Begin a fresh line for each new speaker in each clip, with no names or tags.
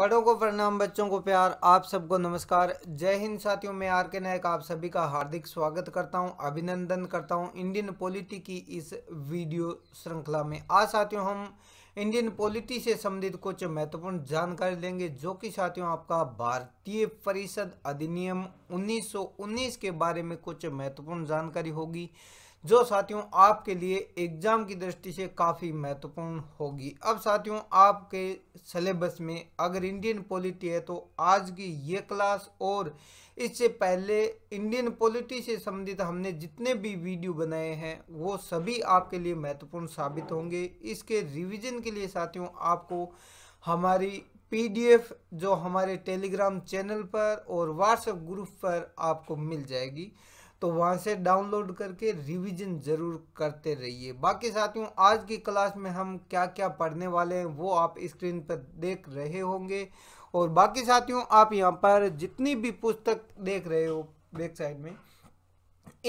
बड़ों को प्रणाम बच्चों को प्यार आप सबको नमस्कार जय हिंद साथियों मैं आर के नायक आप सभी का हार्दिक स्वागत करता हूं अभिनंदन करता हूं इंडियन पॉलिटी की इस वीडियो श्रृंखला में आज साथियों हम इंडियन पॉलिटी से संबंधित कुछ महत्वपूर्ण जानकारी देंगे जो कि साथियों आपका भारतीय परिषद अधिनियम उन्नीस के बारे में कुछ महत्वपूर्ण जानकारी होगी जो साथियों आपके लिए एग्ज़ाम की दृष्टि से काफ़ी महत्वपूर्ण होगी अब साथियों आपके सिलेबस में अगर इंडियन पॉलिटी है तो आज की ये क्लास और इससे पहले इंडियन पॉलिटी से संबंधित हमने जितने भी वीडियो बनाए हैं वो सभी आपके लिए महत्वपूर्ण साबित होंगे इसके रिवीजन के लिए साथियों आपको हमारी पीडीएफ जो हमारे टेलीग्राम चैनल पर और व्हाट्सएप ग्रुप पर आपको मिल जाएगी तो वहाँ से डाउनलोड करके रिवीजन ज़रूर करते रहिए बाकी साथियों आज की क्लास में हम क्या क्या पढ़ने वाले हैं वो आप स्क्रीन पर देख रहे होंगे और बाकी साथियों आप यहाँ पर जितनी भी पुस्तक देख रहे हो बैक साइड में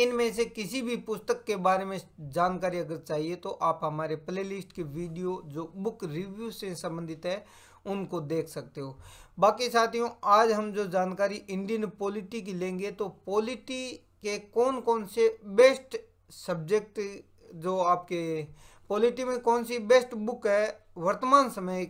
इनमें से किसी भी पुस्तक के बारे में जानकारी अगर चाहिए तो आप हमारे प्लेलिस्ट की वीडियो जो बुक रिव्यू से संबंधित है उनको देख सकते हो बाकी साथियों आज हम जो जानकारी इंडियन पॉलिटी की लेंगे तो पॉलिटी कि कौन कौन से बेस्ट सब्जेक्ट जो आपके पॉलिटी में कौन सी बेस्ट बुक है वर्तमान समय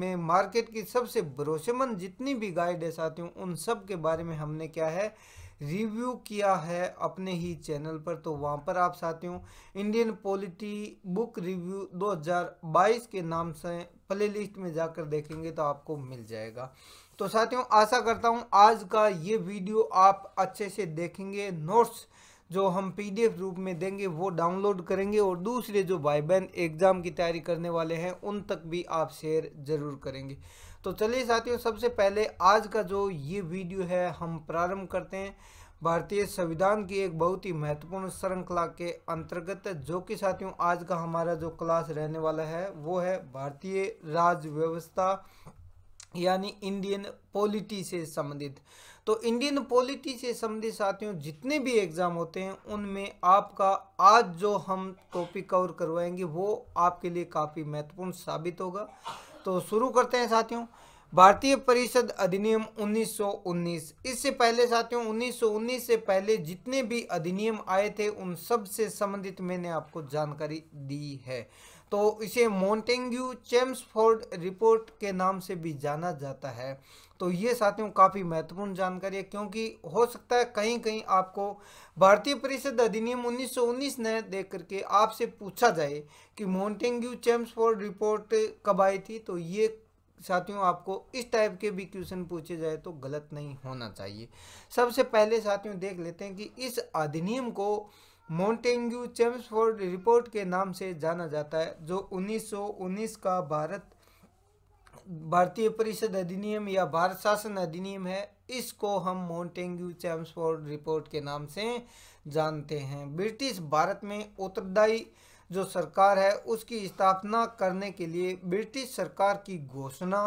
में मार्केट की सबसे भरोसेमंद जितनी भी गाइड है साथियों उन सब के बारे में हमने क्या है रिव्यू किया है अपने ही चैनल पर तो वहाँ पर आप साथियों इंडियन पॉलिटी बुक रिव्यू 2022 के नाम से प्लेलिस्ट में जाकर देखेंगे तो आपको मिल जाएगा तो साथियों आशा करता हूँ आज का ये वीडियो आप अच्छे से देखेंगे नोट्स जो हम पीडीएफ रूप में देंगे वो डाउनलोड करेंगे और दूसरे जो भाई बहन एग्ज़ाम की तैयारी करने वाले हैं उन तक भी आप शेयर ज़रूर करेंगे तो चलिए साथियों सबसे पहले आज का जो ये वीडियो है हम प्रारंभ करते हैं भारतीय संविधान की एक बहुत ही महत्वपूर्ण श्रृंखला के अंतर्गत जो कि साथियों आज का हमारा जो क्लास रहने वाला है वो है भारतीय राज व्यवस्था यानी इंडियन पॉलिटी से संबंधित तो इंडियन पॉलिटी से संबंधित साथियों जितने भी एग्ज़ाम होते हैं उनमें आपका आज जो हम टॉपिक कवर करवाएंगे वो आपके लिए काफ़ी महत्वपूर्ण साबित होगा तो शुरू करते हैं साथियों भारतीय परिषद अधिनियम 1919 इससे पहले साथियों 1919 से पहले जितने भी अधिनियम आए थे उन सब से संबंधित मैंने आपको जानकारी दी है तो इसे मोन्टेंग्यू चेम्सफोर्ड रिपोर्ट के नाम से भी जाना जाता है तो ये साथियों काफ़ी महत्वपूर्ण जानकारी है क्योंकि हो सकता है कहीं कहीं आपको भारतीय परिषद अधिनियम 1919 ने देख करके आपसे पूछा जाए कि मोन्टेंग्यू चेम्सफोर्ड रिपोर्ट कब आई थी तो ये साथियों आपको इस टाइप के भी क्वेश्चन पूछे जाए तो गलत नहीं होना चाहिए सबसे पहले साथियों देख लेते हैं कि इस अधिनियम को मोन्टेंग्यू चेम्सफोर्ड रिपोर्ट के नाम से जाना जाता है जो 1919 का भारत भारतीय परिषद अधिनियम या भारत शासन अधिनियम है इसको हम मोन्टेंग्यू चैम्सफोर्ड रिपोर्ट के नाम से जानते हैं ब्रिटिश भारत में उत्तरदायी जो सरकार है उसकी स्थापना करने के लिए ब्रिटिश सरकार की घोषणा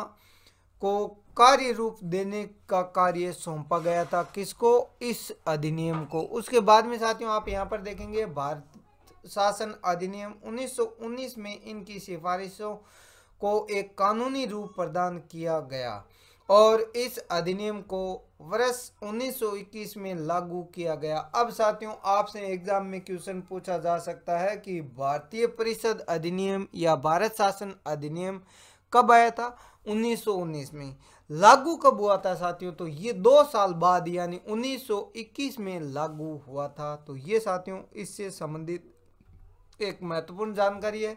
को कार्य रूप देने का कार्य सौंपा गया था किसको इस अधिनियम को उसके बाद में साथियों आप यहां पर देखेंगे भारत शासन अधिनियम 1919 में इनकी सिफारिशों को एक कानूनी रूप प्रदान किया गया और इस अधिनियम को वर्ष 1921 में लागू किया गया अब साथियों आपसे एग्जाम में क्वेश्चन पूछा जा सकता है कि भारतीय परिषद अधिनियम या भारत शासन अधिनियम कब आया था 1919 में लागू कब हुआ था साथियों तो ये दो साल बाद यानी 1921 में लागू हुआ था तो ये साथियों इससे संबंधित एक महत्वपूर्ण जानकारी है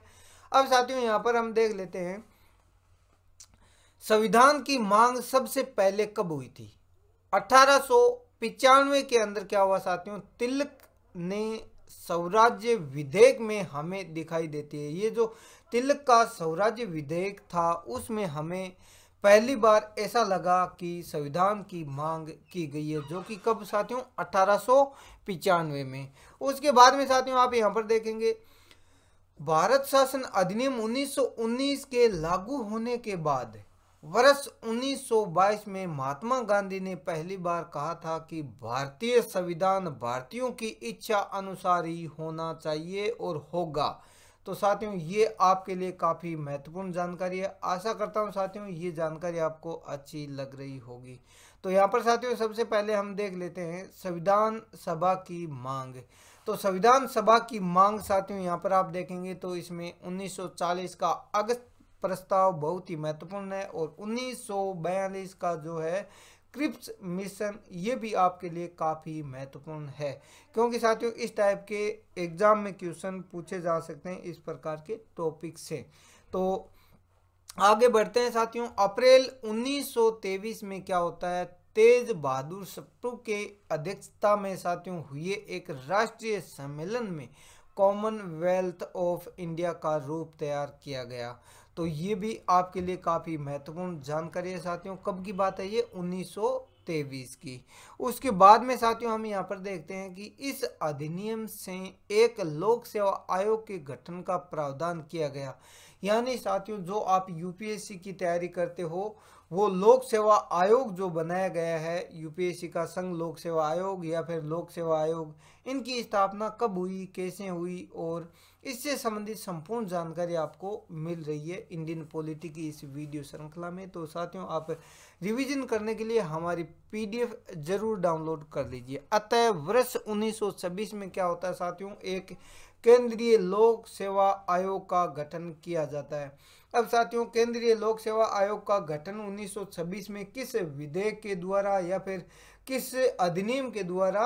अब साथियों यहाँ पर हम देख लेते हैं संविधान की मांग सबसे पहले कब हुई थी अठारह के अंदर क्या हुआ साथियों तिलक ने स्वराज्य विधेयक में हमें दिखाई देती है ये जो तिलक का स्वराज्य विधेयक था उसमें हमें पहली बार ऐसा लगा कि संविधान की मांग की गई है जो कि कब साथियों अठारह में उसके बाद में साथियों आप यहां पर देखेंगे भारत शासन अधिनियम 1919 के लागू होने के बाद वर्ष 1922 में महात्मा गांधी ने पहली बार कहा था कि भारतीय संविधान भारतीयों की इच्छा अनुसार ही होना चाहिए और होगा तो साथियों ये आपके लिए काफ़ी महत्वपूर्ण जानकारी है आशा करता हूँ साथियों ये जानकारी आपको अच्छी लग रही होगी तो यहाँ पर साथियों सबसे पहले हम देख लेते हैं संविधान सभा की मांग तो संविधान सभा की मांग साथियों यहाँ पर आप देखेंगे तो इसमें 1940 का अगस्त प्रस्ताव बहुत ही महत्वपूर्ण है और 1942 का जो है क्रिप्स मिशन ये भी आपके लिए काफ़ी महत्वपूर्ण है क्योंकि साथियों इस टाइप के एग्ज़ाम में क्वेश्चन पूछे जा सकते हैं इस प्रकार के टॉपिक से तो आगे बढ़ते हैं साथियों अप्रैल 1923 में क्या होता है तेज बहादुर सप्टू के अध्यक्षता में साथियों हुए एक राष्ट्रीय सम्मेलन में कॉमनवेल्थ ऑफ इंडिया का रूप तैयार किया गया तो ये भी आपके लिए काफ़ी महत्वपूर्ण जानकारी है साथियों कब की बात है ये उन्नीस तेवीस की उसके बाद में साथियों हम यहाँ पर देखते हैं कि इस अधिनियम से एक लोक सेवा आयोग के गठन का प्रावधान किया गया यानी साथियों जो आप यूपीएससी की तैयारी करते हो वो लोक सेवा आयोग जो बनाया गया है यूपीएससी का संघ लोक सेवा आयोग या फिर लोक सेवा आयोग इनकी स्थापना कब हुई कैसे हुई और इससे संबंधित संपूर्ण जानकारी आपको मिल रही है इंडियन पॉलिटी की इस वीडियो श्रृंखला में तो साथियों आप रिवीजन करने के लिए हमारी पीडीएफ जरूर डाउनलोड कर लीजिए अतः वर्ष उन्नीस में क्या होता है साथियों एक केंद्रीय लोक सेवा आयोग का गठन किया जाता है अब साथियों केंद्रीय लोक सेवा आयोग का गठन 1926 में किस विधेयक के द्वारा या फिर किस अधिनियम के द्वारा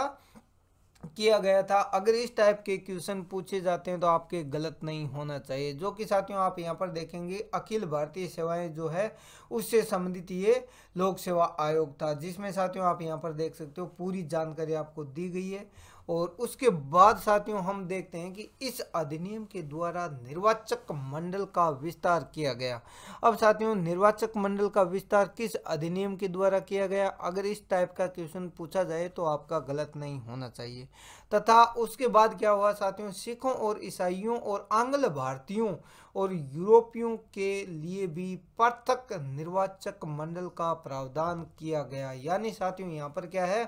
किया गया था अगर इस टाइप के क्वेश्चन पूछे जाते हैं तो आपके गलत नहीं होना चाहिए जो कि साथियों आप यहां पर देखेंगे अखिल भारतीय सेवाएं जो है उससे संबंधित ये लोक सेवा आयोग था जिसमें साथियों आप यहां पर देख सकते हो पूरी जानकारी आपको दी गई है और उसके बाद साथियों हम देखते हैं कि इस अधिनियम के द्वारा निर्वाचक मंडल का विस्तार किया गया अब साथियों निर्वाचक मंडल का विस्तार किस अधिनियम के द्वारा किया गया अगर इस टाइप का क्वेश्चन पूछा जाए तो आपका गलत नहीं होना चाहिए तथा उसके बाद क्या हुआ साथियों सिखों और ईसाइयों और आंग्ल भारतीयों और यूरोपियों के लिए भी पृथक निर्वाचक मंडल का प्रावधान किया गया यानी साथियों यहाँ पर क्या है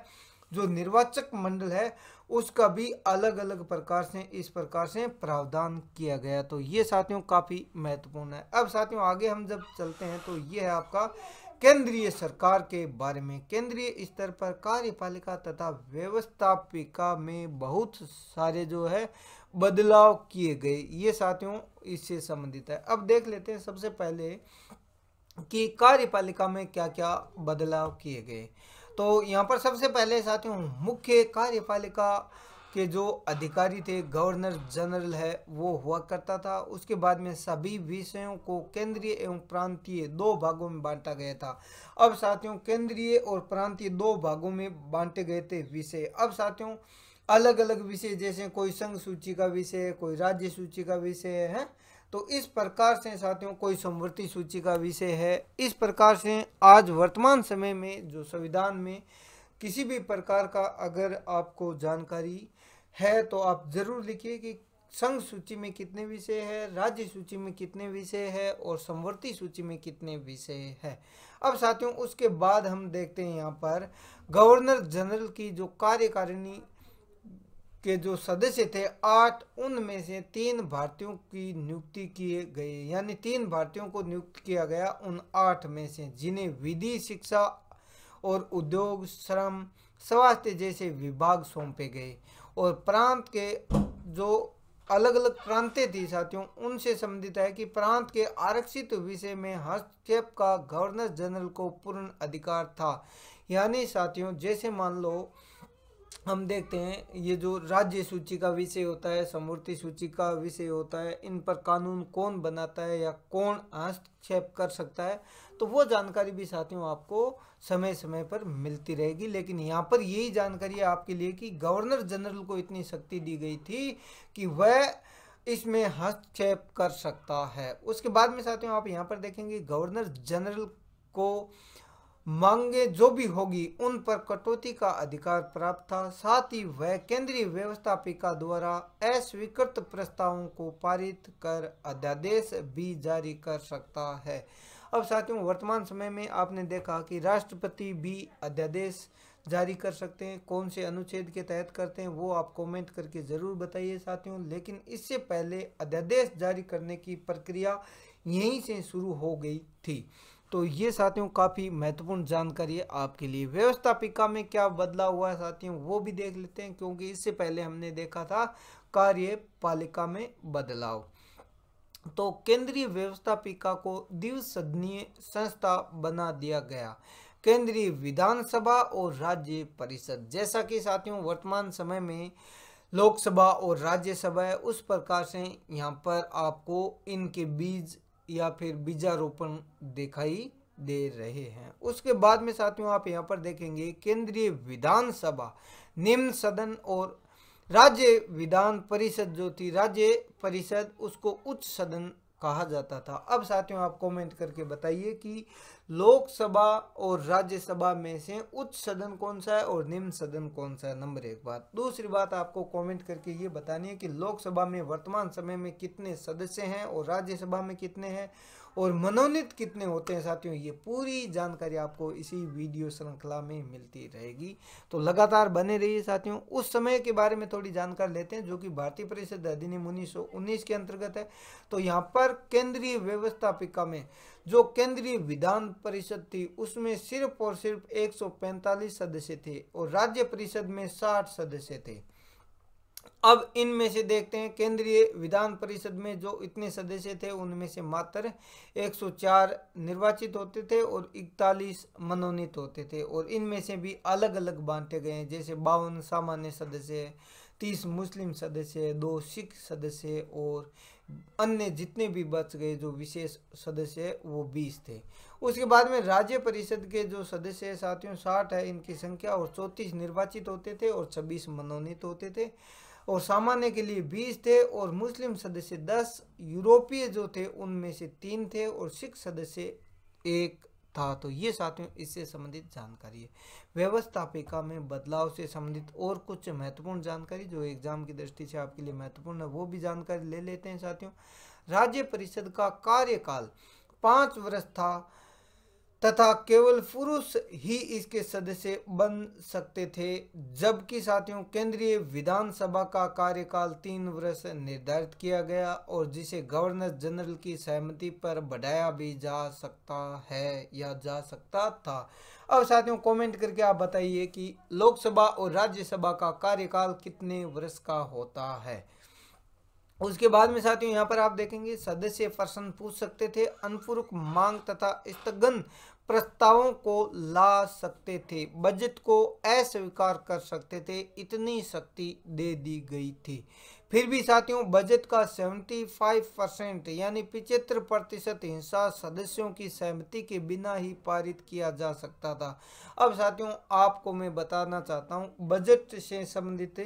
जो निर्वाचक मंडल है उसका भी अलग अलग प्रकार से इस प्रकार से प्रावधान किया गया तो ये साथियों काफ़ी महत्वपूर्ण है अब साथियों आगे हम जब चलते हैं तो ये है आपका केंद्रीय सरकार के बारे में केंद्रीय स्तर पर कार्यपालिका तथा व्यवस्थापिका में बहुत सारे जो है बदलाव किए गए ये साथियों इससे संबंधित है अब देख लेते हैं सबसे पहले कि कार्यपालिका में क्या क्या बदलाव किए गए तो यहाँ पर सबसे पहले साथियों मुख्य कार्यपालिका के जो अधिकारी थे गवर्नर जनरल है वो हुआ करता था उसके बाद में सभी विषयों को केंद्रीय एवं प्रांतीय दो भागों में बांटा गया था अब साथियों केंद्रीय और प्रांतीय दो भागों में बांटे गए थे विषय अब साथियों अलग अलग विषय जैसे कोई संघ सूची का विषय कोई राज्य सूची का विषय है तो इस प्रकार से साथियों कोई समवर्ति सूची का विषय है इस प्रकार से आज वर्तमान समय में जो संविधान में किसी भी प्रकार का अगर आपको जानकारी है तो आप ज़रूर लिखिए कि संघ सूची में कितने विषय है राज्य सूची में कितने विषय है और समवर्ती सूची में कितने विषय है अब साथियों उसके बाद हम देखते हैं यहाँ पर गवर्नर जनरल की जो कार्यकारिणी के जो सदस्य थे आठ उनमें से तीन भारतीयों की नियुक्ति किए गए यानी तीन भारतीयों को नियुक्त किया गया उन आठ में से जिन्हें विधि शिक्षा और उद्योग श्रम स्वास्थ्य जैसे विभाग सौंपे गए और प्रांत के जो अलग अलग प्रांतें थी साथियों उनसे संबंधित है कि प्रांत के आरक्षित विषय में हस्तक्षेप का गवर्नर जनरल को पूर्ण अधिकार था यानी साथियों जैसे मान लो हम देखते हैं ये जो राज्य सूची का विषय होता है समूर्ति सूची का विषय होता है इन पर कानून कौन बनाता है या कौन हस्तक्षेप कर सकता है तो वो जानकारी भी साथियों आपको समय समय पर मिलती रहेगी लेकिन यहाँ पर यही जानकारी है आपके लिए कि गवर्नर जनरल को इतनी शक्ति दी गई थी कि वह इसमें हस्तक्षेप कर सकता है उसके बाद में साथियों आप यहाँ पर देखेंगे गवर्नर जनरल को मांगे जो भी होगी उन पर कटौती का अधिकार प्राप्त था साथ ही वह केंद्रीय व्यवस्थापिका द्वारा अस्वीकृत प्रस्तावों को पारित कर अध्यादेश भी जारी कर सकता है अब साथियों वर्तमान समय में आपने देखा कि राष्ट्रपति भी अध्यादेश जारी कर सकते हैं कौन से अनुच्छेद के तहत करते हैं वो आप कमेंट करके ज़रूर बताइए साथियों लेकिन इससे पहले अध्यादेश जारी करने की प्रक्रिया यहीं से शुरू हो गई थी तो ये साथियों काफ़ी महत्वपूर्ण जानकारी है आपके लिए व्यवस्थापिका में क्या बदलाव हुआ है साथियों वो भी देख लेते हैं क्योंकि इससे पहले हमने देखा था कार्यपालिका में बदलाव तो केंद्रीय व्यवस्थापिका को द्विसदनीय संस्था बना दिया गया केंद्रीय विधानसभा और राज्य परिषद जैसा कि साथियों वर्तमान समय में लोकसभा और राज्यसभा है उस प्रकार से यहाँ पर आपको इनके बीच या फिर बीजारोपण दिखाई दे रहे हैं उसके बाद में साथियों आप यहाँ पर देखेंगे केंद्रीय विधानसभा निम्न सदन और राज्य विधान परिषद जो थी राज्य परिषद उसको उच्च सदन कहा जाता था अब साथियों आप कमेंट करके बताइए कि लोकसभा और राज्यसभा में से उच्च सदन कौन सा है और निम्न सदन कौन सा है नंबर एक बात दूसरी बात आपको कमेंट करके ये बतानी है कि लोकसभा में वर्तमान समय में कितने सदस्य हैं और राज्यसभा में कितने हैं और मनोनीत कितने होते हैं साथियों ये पूरी जानकारी आपको इसी वीडियो श्रृंखला में मिलती रहेगी तो लगातार बने रहिए साथियों उस समय के बारे में थोड़ी जानकारी लेते हैं जो कि भारतीय परिषद अधिनियम उन्नीस के अंतर्गत है तो यहाँ पर केंद्रीय व्यवस्थापिका में जो केंद्रीय विधान परिषद थी उसमें सिर्फ और सिर्फ एक सदस्य थे और राज्य परिषद में साठ सदस्य थे अब इनमें से देखते हैं केंद्रीय विधान परिषद में जो इतने सदस्य थे उनमें से मात्र 104 निर्वाचित होते थे और 41 मनोनीत होते थे और इनमें से भी अलग अलग बांटे गए हैं जैसे बावन सामान्य सदस्य तीस मुस्लिम सदस्य दो सिख सदस्य और अन्य जितने भी बच गए जो विशेष सदस्य वो बीस थे उसके बाद में राज्य परिषद के जो सदस्य साथियों साठ है इनकी संख्या और चौंतीस निर्वाचित होते थे और छब्बीस मनोनीत होते थे और सामान्य के लिए बीस थे और मुस्लिम सदस्य दस यूरोपीय जो थे उनमें से तीन थे और सिख सदस्य एक था तो ये साथियों इससे संबंधित जानकारी है व्यवस्थापिका में बदलाव से संबंधित और कुछ महत्वपूर्ण जानकारी जो एग्जाम की दृष्टि से आपके लिए महत्वपूर्ण है वो भी जानकारी ले लेते हैं साथियों राज्य परिषद का कार्यकाल पाँच वर्ष था तथा केवल पुरुष ही इसके सदस्य बन सकते थे जबकि साथियों केंद्रीय विधानसभा का कार्यकाल तीन वर्ष निर्धारित किया गया और जिसे गवर्नर जनरल की सहमति पर बढ़ाया भी जा सकता है या जा सकता था अब साथियों कमेंट करके आप बताइए कि लोकसभा और राज्यसभा का कार्यकाल कितने वर्ष का होता है उसके बाद में साथियों यहाँ पर आप देखेंगे सदस्य प्रश्न पूछ सकते थे अनुपूरक मांग तथा स्थगन प्रस्तावों को ला सकते थे बजट को अस्वीकार कर सकते थे इतनी शक्ति दे दी गई थी फिर भी साथियों बजट का 75 परसेंट यानी पिचहत्तर प्रतिशत हिस्सा सदस्यों की सहमति के बिना ही पारित किया जा सकता था अब साथियों आपको मैं बताना चाहता हूं बजट से संबंधित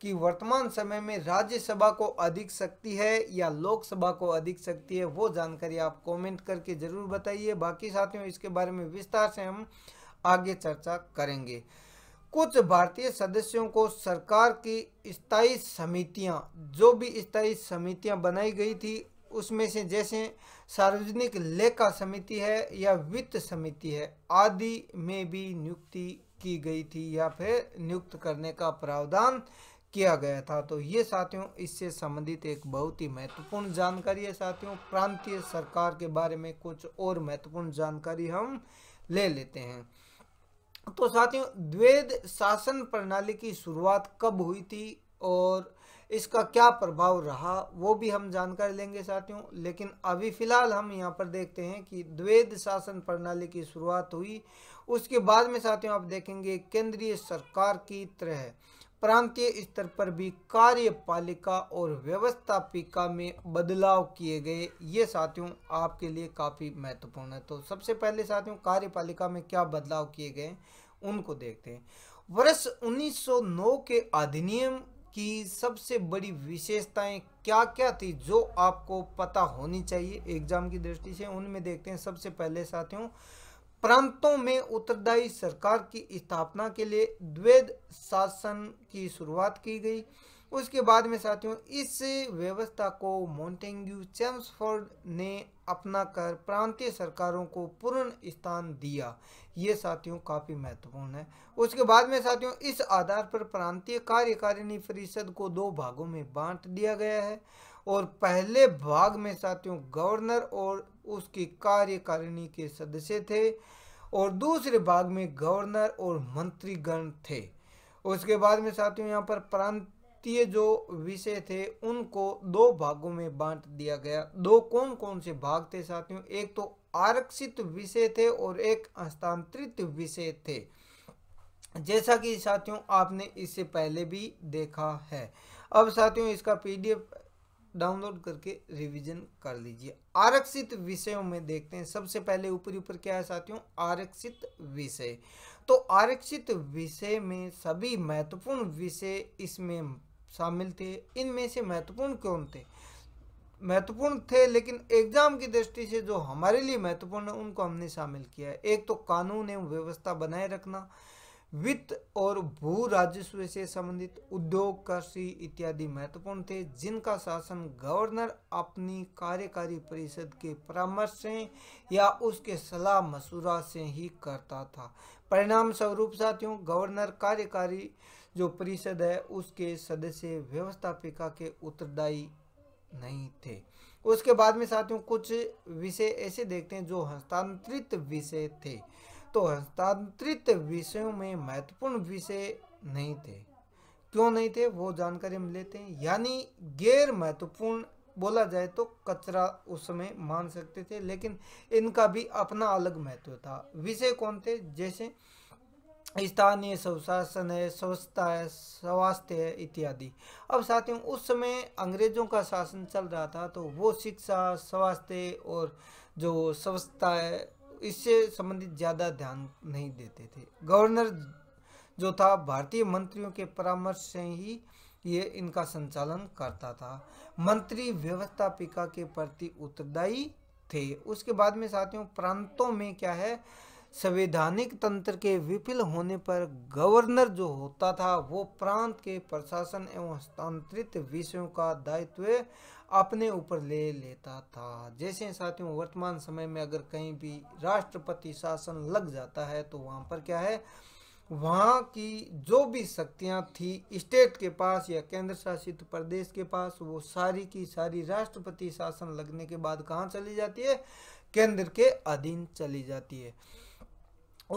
कि वर्तमान समय में राज्यसभा को अधिक शक्ति है या लोकसभा को अधिक शक्ति है वो जानकारी आप कमेंट करके ज़रूर बताइए बाकी साथियों इसके बारे में विस्तार से हम आगे चर्चा करेंगे कुछ भारतीय सदस्यों को सरकार की स्थायी समितियां जो भी स्थायी समितियां बनाई गई थी उसमें से जैसे सार्वजनिक लेखा समिति है या वित्त समिति है आदि में भी नियुक्ति की गई थी या फिर नियुक्त करने का प्रावधान किया गया था तो ये साथियों इससे संबंधित एक बहुत ही महत्वपूर्ण जानकारी है साथियों प्रांतीय सरकार के बारे में कुछ और महत्वपूर्ण जानकारी हम ले लेते हैं तो साथियों द्वेद शासन प्रणाली की शुरुआत कब हुई थी और इसका क्या प्रभाव रहा वो भी हम जानकारी लेंगे साथियों लेकिन अभी फ़िलहाल हम यहाँ पर देखते हैं कि द्वेद शासन प्रणाली की शुरुआत हुई उसके बाद में साथियों आप देखेंगे केंद्रीय सरकार की तरह प्रांतीय स्तर पर भी कार्यपालिका और व्यवस्थापिका में बदलाव किए गए ये साथियों आपके लिए काफ़ी महत्वपूर्ण है तो सबसे पहले साथियों कार्यपालिका में क्या बदलाव किए गए उनको देखते हैं वर्ष 1909 के अधिनियम की सबसे बड़ी विशेषताएं क्या क्या थी जो आपको पता होनी चाहिए एग्जाम की दृष्टि से उनमें देखते हैं सबसे पहले साथियों प्रांतों में उत्तरदायी सरकार की स्थापना के लिए द्वैध शासन की शुरुआत की गई उसके बाद में साथियों इस व्यवस्था को मोन्टेंग्यू चैम्सफोर्ड ने अपनाकर प्रांतीय सरकारों को पूर्ण स्थान दिया ये साथियों काफ़ी महत्वपूर्ण है उसके बाद में साथियों इस आधार पर प्रांतीय कार्यकारिणी परिषद को दो भागों में बांट दिया गया है और पहले भाग में साथियों गवर्नर और उसकी कार्यकारिणी के सदस्य थे और दूसरे भाग में गवर्नर और मंत्रीगण थे उसके बाद में साथियों यहाँ पर प्रांतीय जो विषय थे उनको दो भागों में बांट दिया गया दो कौन कौन से भाग थे साथियों एक तो आरक्षित विषय थे और एक हस्तांतरित विषय थे जैसा कि साथियों आपने इससे पहले भी देखा है अब साथियों इसका पीडीएफ डाउनलोड करके रिवीजन कर लीजिए आरक्षित विषयों में देखते हैं सबसे पहले ऊपरी ऊपर क्या है साथियों आरक्षित विषय तो आरक्षित विषय में सभी महत्वपूर्ण विषय इसमें शामिल थे इनमें से महत्वपूर्ण कौन थे महत्वपूर्ण थे लेकिन एग्जाम की दृष्टि से जो हमारे लिए महत्वपूर्ण है उनको हमने शामिल किया है एक तो कानून एवं व्यवस्था बनाए रखना वित्त और भू राजस्व से संबंधित उद्योग कृषि इत्यादि महत्वपूर्ण थे जिनका शासन गवर्नर अपनी कार्यकारी परिषद के परामर्श से या उसके सलाह मशूरा से ही करता था परिणाम स्वरूप साथियों गवर्नर कार्यकारी जो परिषद है उसके सदस्य व्यवस्थापिका के उत्तरदायी नहीं थे उसके बाद में साथियों कुछ विषय ऐसे देखते हैं जो हस्तांतरित विषय थे तो हस्तांतरित विषयों में महत्वपूर्ण विषय नहीं थे क्यों नहीं थे वो जानकारी हम लेते हैं यानी गैर महत्वपूर्ण बोला जाए तो कचरा उस समय मान सकते थे लेकिन इनका भी अपना अलग महत्व था विषय कौन थे जैसे स्थानीय स्वशासन है स्वच्छता है स्वास्थ्य है इत्यादि अब साथियों उस समय अंग्रेजों का शासन चल रहा था तो वो शिक्षा स्वास्थ्य और जो स्वच्छता है इससे संबंधित ज़्यादा ध्यान नहीं देते थे गवर्नर जो था भारतीय मंत्रियों के परामर्श से ही ये इनका संचालन करता था मंत्री व्यवस्थापिका के प्रति उत्तरदायी थे उसके बाद में साथियों प्रांतों में क्या है संवैधानिक तंत्र के विफल होने पर गवर्नर जो होता था वो प्रांत के प्रशासन एवं हस्तांतरित विषयों का दायित्व अपने ऊपर ले लेता था जैसे साथियों वर्तमान समय में अगर कहीं भी राष्ट्रपति शासन लग जाता है तो वहाँ पर क्या है वहाँ की जो भी शक्तियाँ थी स्टेट के पास या केंद्र शासित प्रदेश के पास वो सारी की सारी राष्ट्रपति शासन लगने के बाद कहाँ चली जाती है केंद्र के अधीन चली जाती है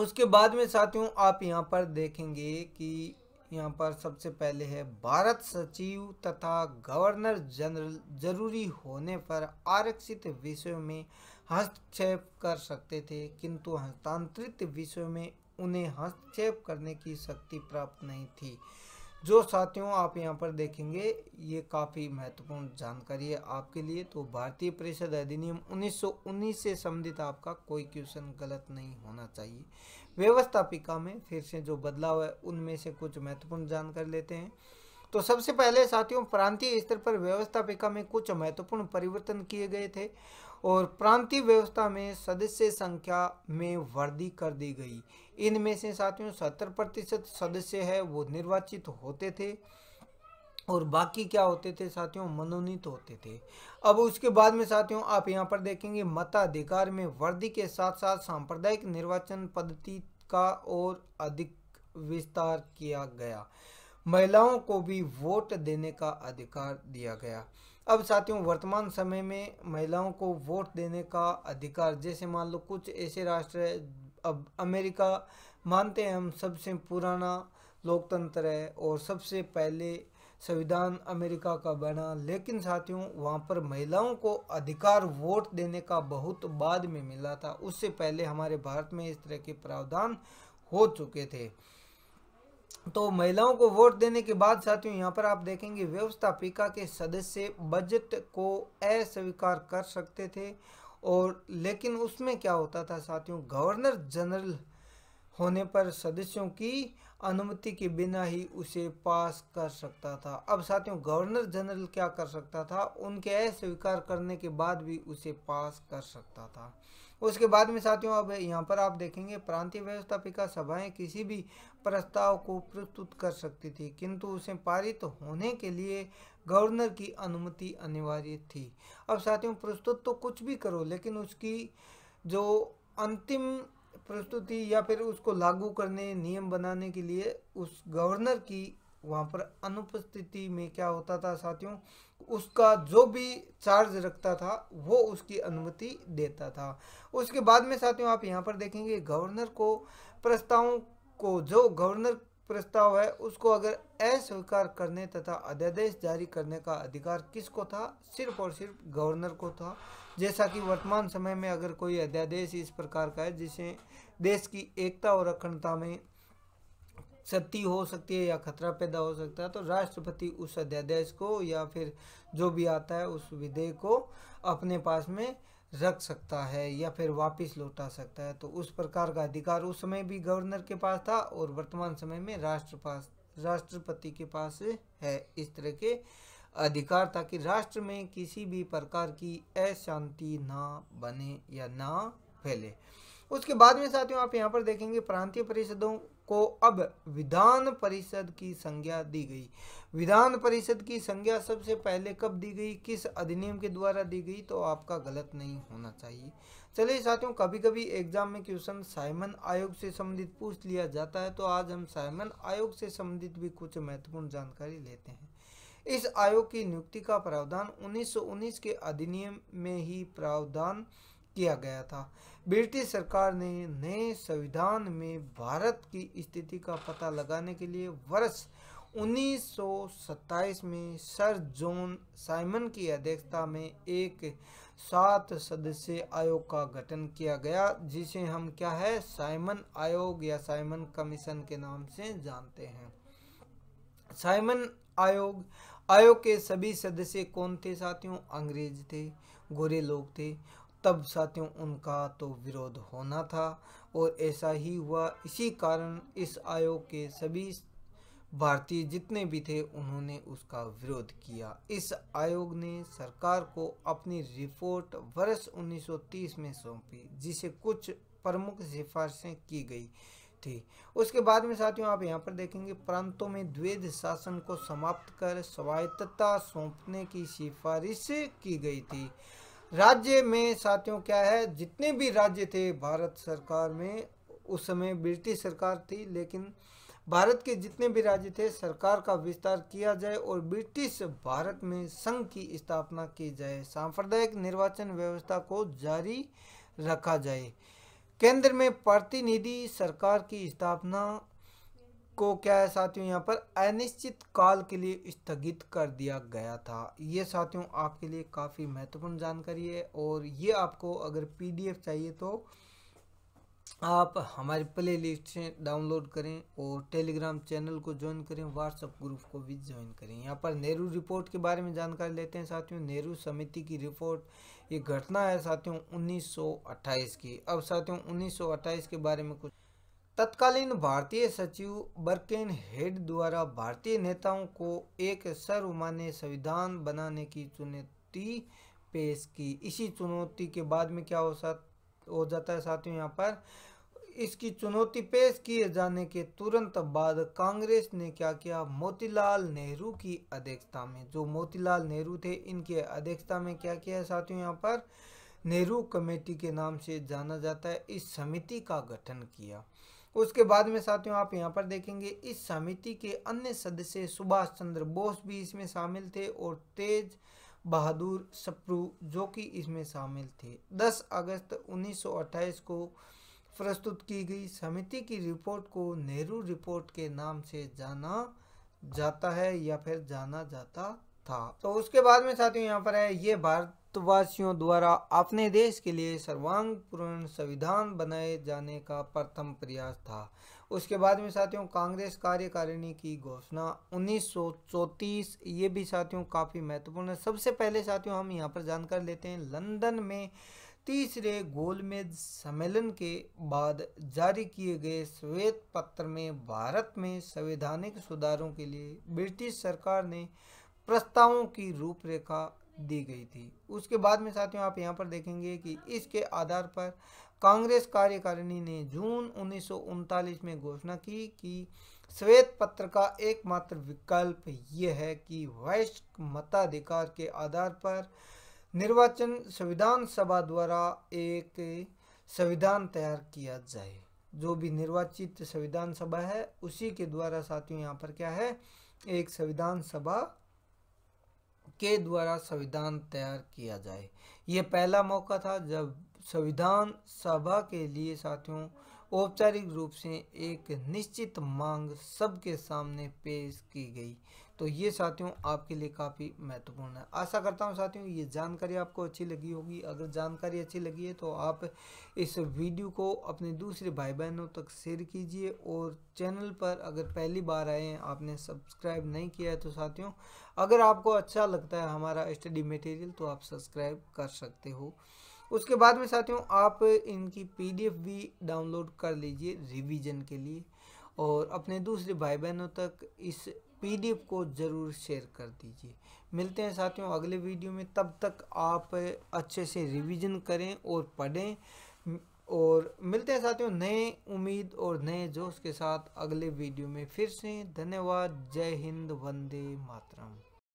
उसके बाद में साथियों आप यहाँ पर देखेंगे कि यहाँ पर सबसे पहले है भारत सचिव तथा गवर्नर जनरल जरूरी होने पर आरक्षित विषयों में हस्तक्षेप कर सकते थे किंतु हस्तांतरित विषयों में उन्हें हस्तक्षेप करने की शक्ति प्राप्त नहीं थी जो साथियों आप यहाँ पर देखेंगे ये काफ़ी महत्वपूर्ण जानकारी है आपके लिए तो भारतीय परिषद अधिनियम 1919 से संबंधित आपका कोई क्वेश्चन गलत नहीं होना चाहिए व्यवस्थापिका में फिर से जो बदलाव है उनमें से कुछ महत्वपूर्ण जानकारी लेते हैं तो सबसे पहले साथियों प्रांतीय स्तर पर व्यवस्थापिका में कुछ महत्वपूर्ण परिवर्तन किए गए थे और प्रांतीय व्यवस्था में सदस्य संख्या में वृद्धि कर दी गई इनमें से साथियों सत्तर प्रतिशत सदस्य है वो निर्वाचित होते थे और बाकी क्या होते थे साथियों मनोनीत होते थे अब उसके बाद में साथियों आप यहाँ पर देखेंगे मताधिकार में वृद्धि के साथ साथ सांप्रदायिक निर्वाचन पद्धति का और अधिक विस्तार किया गया महिलाओं को भी वोट देने का अधिकार दिया गया अब साथियों वर्तमान समय में महिलाओं को वोट देने का अधिकार जैसे मान लो कुछ ऐसे राष्ट्र अब अमेरिका मानते हैं हम सबसे पुराना लोकतंत्र है और सबसे पहले संविधान अमेरिका का बना लेकिन साथियों वहाँ पर महिलाओं को अधिकार वोट देने का बहुत बाद में मिला था उससे पहले हमारे भारत में इस तरह के प्रावधान हो चुके थे तो महिलाओं को वोट देने के बाद साथियों यहाँ पर आप देखेंगे व्यवस्थापिका के सदस्य बजट को अस्वीकार कर सकते थे और लेकिन उसमें क्या होता था साथियों गवर्नर जनरल होने पर सदस्यों की अनुमति के बिना ही उसे पास कर सकता था अब साथियों गवर्नर जनरल क्या कर सकता था उनके अस्वीकार करने के बाद भी उसे पास कर सकता था उसके बाद में साथियों अब यहाँ पर आप देखेंगे प्रांतीय व्यवस्थापिका सभाएं किसी भी प्रस्ताव को प्रस्तुत कर सकती थी किंतु उसे पारित होने के लिए गवर्नर की अनुमति अनिवार्य थी अब साथियों प्रस्तुत तो कुछ भी करो लेकिन उसकी जो अंतिम प्रस्तुति या फिर उसको लागू करने नियम बनाने के लिए उस गवर्नर की वहाँ पर अनुपस्थिति में क्या होता था साथियों उसका जो भी चार्ज रखता था वो उसकी अनुमति देता था उसके बाद में साथियों आप यहाँ पर देखेंगे गवर्नर को प्रस्तावों को जो गवर्नर प्रस्ताव है उसको अगर अस्वीकार करने तथा अध्यादेश जारी करने का अधिकार किसको था सिर्फ और सिर्फ गवर्नर को था जैसा कि वर्तमान समय में अगर कोई अध्यादेश इस प्रकार का है जिसे देश की एकता और अखंडता में क्षति हो सकती है या खतरा पैदा हो सकता है तो राष्ट्रपति उस अध्यादेश को या फिर जो भी आता है उस विधेयक को अपने पास में रख सकता है या फिर वापस लौटा सकता है तो उस प्रकार का अधिकार उस समय भी गवर्नर के पास था और वर्तमान समय में राष्ट्र पास राष्ट्रपति के पास है इस तरह के अधिकार था कि राष्ट्र में किसी भी प्रकार की अशांति ना बने या ना फैले उसके बाद में साथियों आप यहाँ पर देखेंगे प्रांतीय परिषदों को अब विधान परिषद की संज्ञा दी गई विधान परिषद की संज्ञा सबसे पहले कब दी गई किस अधिनियम के द्वारा दी गई तो आपका गलत नहीं होना चाहिए चलिए साथियों कभी कभी एग्जाम में क्वेश्चन साइमन आयोग से संबंधित पूछ लिया जाता है तो आज हम साइमन आयोग से संबंधित भी कुछ महत्वपूर्ण जानकारी लेते हैं इस आयोग की नियुक्ति का प्रावधान 1919 के अधिनियम में ही प्रावधान किया गया था ब्रिटिश सरकार ने नए संविधान में भारत की स्थिति का पता लगाने के लिए वर्ष 1927 में सर जॉन साइमन की अध्यक्षता में एक सात सदस्य आयोग का गठन किया गया जिसे हम क्या है साइमन आयोग या साइमन कमीशन के नाम से जानते हैं साइमन आयोग आयोग के सभी सदस्य कौन थे साथियों अंग्रेज थे गोरे लोग थे तब साथियों उनका तो विरोध होना था और ऐसा ही हुआ इसी कारण इस आयोग के सभी भारतीय जितने भी थे उन्होंने उसका विरोध किया इस आयोग ने सरकार को अपनी रिपोर्ट वर्ष 1930 में सौंपी जिसे कुछ प्रमुख सिफारिशें की गई थी उसके बाद में साथियों आप यहाँ पर देखेंगे प्रांतों में द्वेद शासन को समाप्त कर स्वायत्तता सौंपने की सिफारिश की गई थी राज्य में साथियों क्या है जितने भी राज्य थे भारत सरकार में उस समय ब्रिटिश सरकार थी लेकिन भारत के जितने भी राज्य थे सरकार का विस्तार किया जाए और ब्रिटिश भारत में संघ की स्थापना की जाए सांप्रदायिक निर्वाचन व्यवस्था को जारी रखा जाए केंद्र में प्रतिनिधि सरकार की स्थापना को क्या है साथियों यहाँ पर अनिश्चित काल के लिए स्थगित कर दिया गया था ये साथियों आपके लिए काफ़ी महत्वपूर्ण जानकारी है और ये आपको अगर पीडीएफ चाहिए तो आप हमारी प्ले लिस्ट से डाउनलोड करें और टेलीग्राम चैनल को ज्वाइन करें व्हाट्सएप ग्रुप को भी ज्वाइन करें यहाँ पर नेहरू रिपोर्ट के बारे में जानकारी लेते हैं साथियों नेहरू समिति की रिपोर्ट ये घटना है साथियों 1928 की अब साथियों 1928 के बारे में कुछ तत्कालीन भारतीय सचिव बर्केन हेड द्वारा भारतीय नेताओं को एक सर्वमान्य संविधान बनाने की चुनौती पेश की इसी चुनौती के बाद में क्या हो सा हो जाता है साथियों यहाँ पर इसकी चुनौती पेश किए जाने के तुरंत बाद कांग्रेस ने क्या किया मोतीलाल नेहरू की अध्यक्षता में जो मोतीलाल नेहरू थे इनके अध्यक्षता में क्या किया साथियों यहाँ पर नेहरू कमेटी के नाम से जाना जाता है इस समिति का गठन किया उसके बाद में साथियों आप यहाँ पर देखेंगे इस समिति के अन्य सदस्य सुभाष चंद्र बोस भी इसमें शामिल थे और तेज बहादुर सप्रू जो कि इसमें शामिल थे 10 अगस्त 1928 को प्रस्तुत की गई समिति की रिपोर्ट को नेहरू रिपोर्ट के नाम से जाना जाता है या फिर जाना जाता था तो उसके बाद में साथियों यहाँ पर है ये भारतवासियों द्वारा अपने देश के लिए सर्वांग पूर्ण संविधान बनाए जाने का प्रथम प्रयास था उसके बाद में साथियों कांग्रेस कार्यकारिणी की घोषणा उन्नीस ये भी साथियों काफ़ी महत्वपूर्ण है सबसे पहले साथियों हम यहाँ पर जानकर लेते हैं लंदन में तीसरे गोलमेज सम्मेलन के बाद जारी किए गए श्वेत पत्र में भारत में संवैधानिक सुधारों के लिए ब्रिटिश सरकार ने प्रस्तावों की रूपरेखा दी गई थी उसके बाद में साथियों आप यहाँ पर देखेंगे कि इसके आधार पर कांग्रेस कार्यकारिणी ने जून उन्नीस में घोषणा की कि श्वेत पत्र का एकमात्र विकल्प यह है कि वैश्विक मताधिकार के आधार पर निर्वाचन संविधान सभा द्वारा एक संविधान तैयार किया जाए जो भी निर्वाचित संविधान सभा है उसी के द्वारा साथियों यहाँ पर क्या है एक संविधान सभा के द्वारा संविधान तैयार किया जाए ये पहला मौका था जब संविधान सभा के लिए साथियों औपचारिक रूप से एक निश्चित मांग सबके सामने पेश की गई तो ये साथियों आपके लिए काफ़ी महत्वपूर्ण है आशा करता हूँ साथियों ये जानकारी आपको अच्छी लगी होगी अगर जानकारी अच्छी लगी है तो आप इस वीडियो को अपने दूसरे भाई बहनों तक शेयर कीजिए और चैनल पर अगर पहली बार आए हैं आपने सब्सक्राइब नहीं किया है तो साथियों अगर आपको अच्छा लगता है हमारा स्टडी मटेरियल तो आप सब्सक्राइब कर सकते हो उसके बाद में साथियों आप इनकी पीडीएफ भी डाउनलोड कर लीजिए रिवीजन के लिए और अपने दूसरे भाई बहनों तक इस पीडीएफ को ज़रूर शेयर कर दीजिए मिलते हैं साथियों अगले वीडियो में तब तक आप अच्छे से रिवीजन करें और पढ़ें और मिलते हैं साथियों नए उम्मीद और नए जोश के साथ अगले वीडियो में फिर से धन्यवाद जय हिंद वंदे मातरम